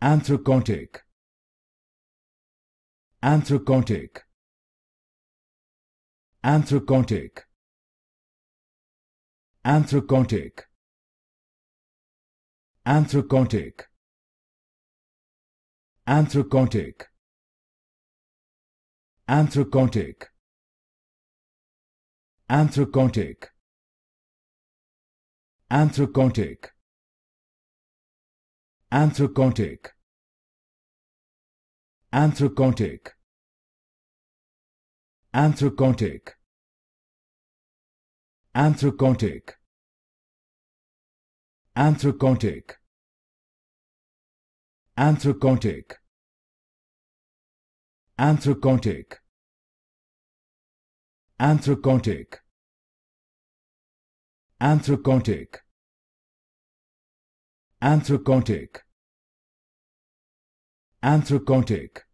anthracotic anthracotic anthracotic anthracotic anthracotic anthracotic anthracotic anthracotic anthracotic anthracotic anthracotic anthracotic anthracotic anthracotic anthracotic anthracotic anthracotic anthracotic anthracotic anthracotic